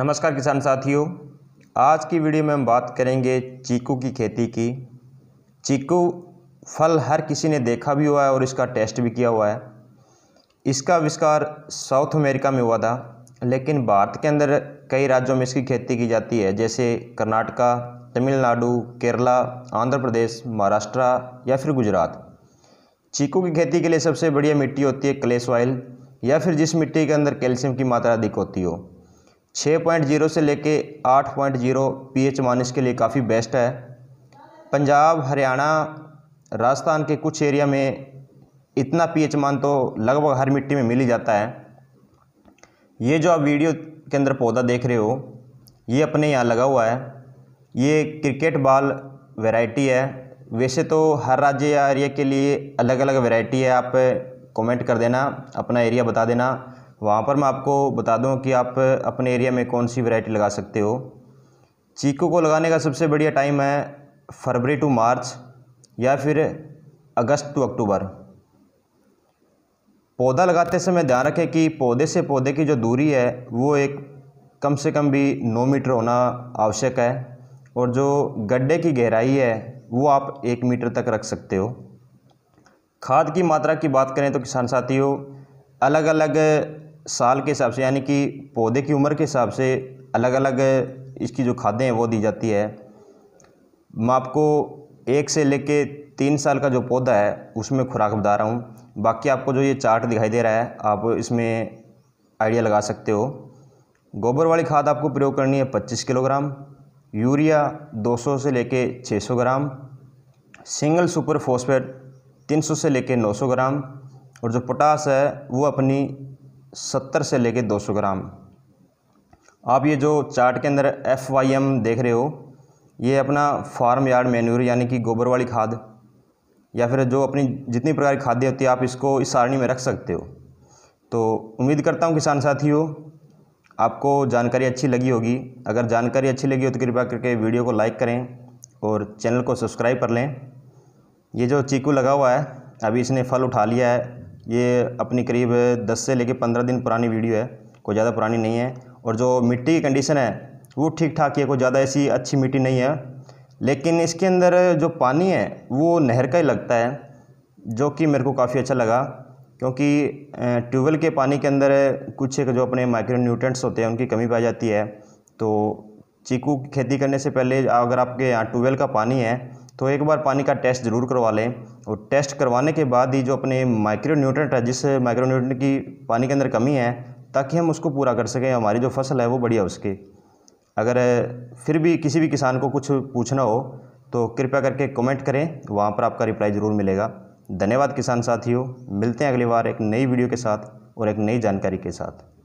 नमस्कार किसान साथियों आज की वीडियो में हम बात करेंगे चीकू की खेती की चीकू फल हर किसी ने देखा भी हुआ है और इसका टेस्ट भी किया हुआ है इसका आविष्कार साउथ अमेरिका में हुआ था लेकिन भारत के अंदर कई राज्यों में इसकी खेती की जाती है जैसे कर्नाटका तमिलनाडु केरला आंध्र प्रदेश महाराष्ट्र या फिर गुजरात चीकू की खेती के लिए सबसे बढ़िया मिट्टी होती है क्ले सॉइल या फिर जिस मिट्टी के अंदर कैल्शियम की मात्रा अधिक होती हो छः पॉइंट जीरो से लेके आठ पॉइंट जीरो पी एच के लिए काफ़ी बेस्ट है पंजाब हरियाणा राजस्थान के कुछ एरिया में इतना पीएच मान तो लगभग हर मिट्टी में मिल ही जाता है ये जो आप वीडियो के अंदर पौधा देख रहे हो ये अपने यहाँ लगा हुआ है ये क्रिकेट बॉल वैरायटी है वैसे तो हर राज्य या एरिया के लिए अलग अलग वैरायटी है आप कमेंट कर देना अपना एरिया बता देना वहाँ पर मैं आपको बता दूँ कि आप अपने एरिया में कौन सी वैरायटी लगा सकते हो चीकू को लगाने का सबसे बढ़िया टाइम है फरवरी टू मार्च या फिर अगस्त टू अक्टूबर पौधा लगाते समय ध्यान रखें कि पौधे से पौधे की जो दूरी है वो एक कम से कम भी नौ मीटर होना आवश्यक है और जो गड्ढे की गहराई है वो आप एक मीटर तक रख सकते हो खाद की मात्रा की बात करें तो किसान साथियों अलग अलग साल के हिसाब से यानी कि पौधे की उम्र के हिसाब से अलग अलग इसकी जो खादें हैं वो दी जाती है मैं आपको एक से लेके तीन साल का जो पौधा है उसमें खुराक बता रहा हूँ बाकी आपको जो ये चार्ट दिखाई दे रहा है आप इसमें आइडिया लगा सकते हो गोबर वाली खाद आपको प्रयोग करनी है पच्चीस किलोग्राम यूरिया दो से लेके 600 ग्राम सिंगल सुपर फोस्फेट तीन से लेके 900 ग्राम और जो पोटास है वो अपनी सत्तर से लेके दो सौ ग्राम आप ये जो चार्ट के अंदर एफ वाई एम देख रहे हो ये अपना फार्म यार्ड मैन्यूर यानी कि गोबर वाली खाद या फिर जो अपनी जितनी प्रकार की खादें होती है आप इसको इस सारणी में रख सकते हो तो उम्मीद करता हूँ किसान साथियों आपको जानकारी अच्छी लगी होगी अगर जानकारी अच्छी लगी हो तो कृपया करके वीडियो को लाइक करें और चैनल को सब्सक्राइब कर लें ये जो चीकू लगा हुआ है अभी इसने फल उठा लिया है ये अपनी करीब दस से लेकर पंद्रह दिन पुरानी वीडियो है कोई ज़्यादा पुरानी नहीं है और जो मिट्टी की कंडीशन है वो ठीक ठाक है कोई ज़्यादा ऐसी अच्छी मिट्टी नहीं है लेकिन इसके अंदर जो पानी है वो नहर का ही लगता है जो कि मेरे को काफ़ी अच्छा लगा क्योंकि ट्यूबवेल के पानी के अंदर कुछ एक जो अपने माइक्रो न्यूट्रेंट्स होते हैं उनकी कमी पाई जाती है तो चीकू की खेती करने से पहले अगर आपके यहाँ ट्यूबवेल का पानी है तो एक बार पानी का टेस्ट ज़रूर करवा लें और टेस्ट करवाने के बाद ही जो अपने माइक्रो न्यूट्रेंट है जिस माइक्रो न्यूट्रेंट की पानी के अंदर कमी है ताकि हम उसको पूरा कर सकें हमारी जो फसल है वो बढ़िया उसकी अगर फिर भी किसी भी किसान को कुछ पूछना हो तो कृपया करके कमेंट करें वहाँ पर आपका रिप्लाई ज़रूर मिलेगा धन्यवाद किसान साथियों मिलते हैं अगली बार एक नई वीडियो के साथ और एक नई जानकारी के साथ